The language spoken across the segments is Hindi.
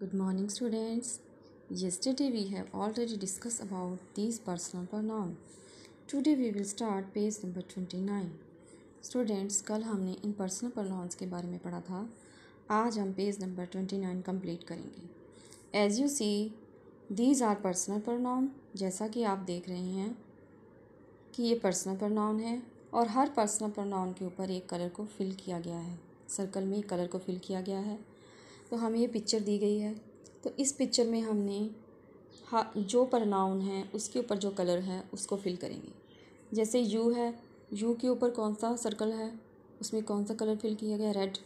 Good students morning students. We have already discuss about about personal personal today we will start page number twenty nine students कल हमने इन पर्सनल प्रोनाउंस के बारे में पढ़ा था आज हम page number twenty nine complete करेंगे as you see these are personal pronoun जैसा कि आप देख रहे हैं कि ये पर्सनल प्रोनाउन है और हर पर्सनल प्रोनाउन के ऊपर एक कलर को फिल किया गया है सर्कल में एक कलर को फिल किया गया है तो हमें ये पिक्चर दी गई है तो इस पिक्चर में हमने हा जो प्रनाउन है उसके ऊपर जो कलर है उसको फिल करेंगे जैसे यू है यू के ऊपर कौन सा सर्कल है उसमें कौन सा कलर फिल किया गया रेड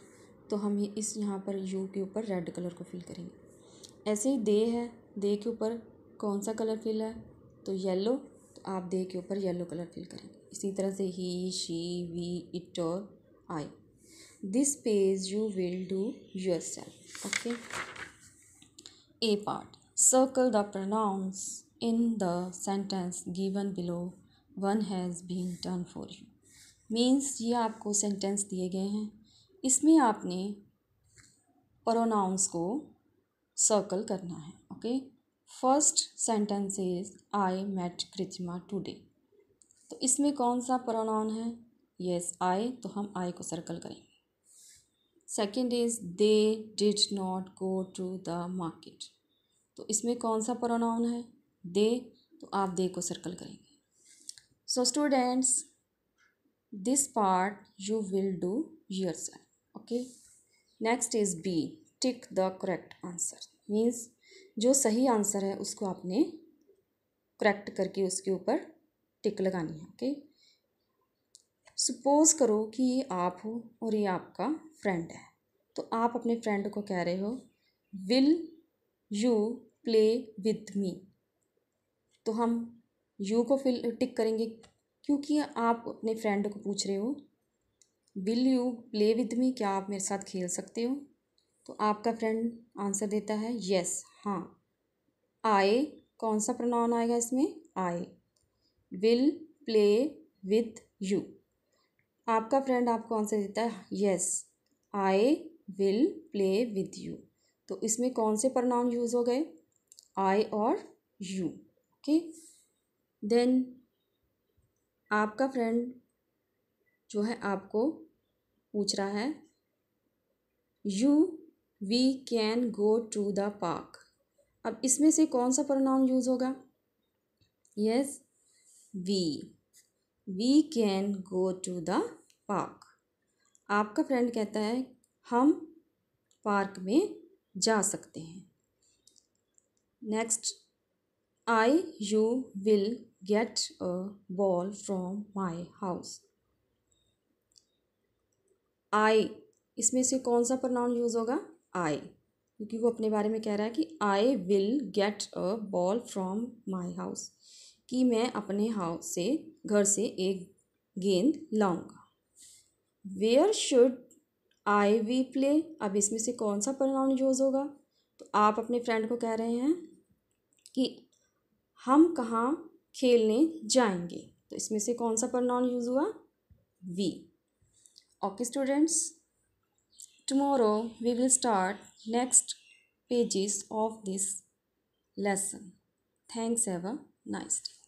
तो हम ये इस यहाँ पर यू के ऊपर रेड कलर को फिल करेंगे ऐसे ही दे है दे के ऊपर कौन सा कलर फिल है तो येलो तो आप दे के ऊपर येलो कलर फिल करेंगे इसी तरह से ही शी वी इट और I this page you will do yourself okay a part circle the pronouns in the sentence given below one has been done for you means ये आपको सेंटेंस दिए गए हैं इसमें आपने प्रोनाउंस को सर्कल करना है okay first sentence is I met Kritima today तो इसमें कौन सा प्रोनाउन है यस yes, आई तो हम आई को सर्कल करेंगे second is they did not go to the market तो इसमें कौन सा प्रोनाउन है दे तो आप दे को सर्कल करेंगे so students this part you will do yourself okay next is B tick the correct answer means जो सही आंसर है उसको आपने करेक्ट करके उसके ऊपर टिक लगानी है ओके okay? सपोज़ करो कि ये आप हो और ये आपका फ्रेंड है तो आप अपने फ्रेंड को कह रहे हो will you play with me तो हम यू को फिल टिक करेंगे क्योंकि आप अपने फ्रेंड को पूछ रहे हो will you play with me क्या आप मेरे साथ खेल सकते हो तो आपका फ्रेंड आंसर देता है यस हाँ आए कौन सा प्रनाउन आएगा इसमें I will play with you आपका फ्रेंड आपको आंसर देता है yes I will play with you तो इसमें कौन से प्रनाउन यूज़ हो गए आई और यू ओके देन आपका फ्रेंड जो है आपको पूछ रहा है you we can go to the park अब इसमें से कौन सा प्रनाउन यूज़ होगा yes we we can go to the park आपका फ्रेंड कहता है हम पार्क में जा सकते हैं next I you will get a ball from my house I इसमें से कौन सा प्रनाउन यूज़ होगा आई क्योंकि वो अपने बारे में कह रहा है कि I will get a ball from my house कि मैं अपने हाउस से घर से एक गेंद लाऊंगा where should I we play अब इसमें से कौन सा प्रोनाउन यूज होगा तो आप अपने फ्रेंड को कह रहे हैं कि हम कहाँ खेलने जाएंगे तो इसमें से कौन सा प्रोनाउन यूज हुआ we okay students tomorrow we will start next pages of this lesson thanks have a nice day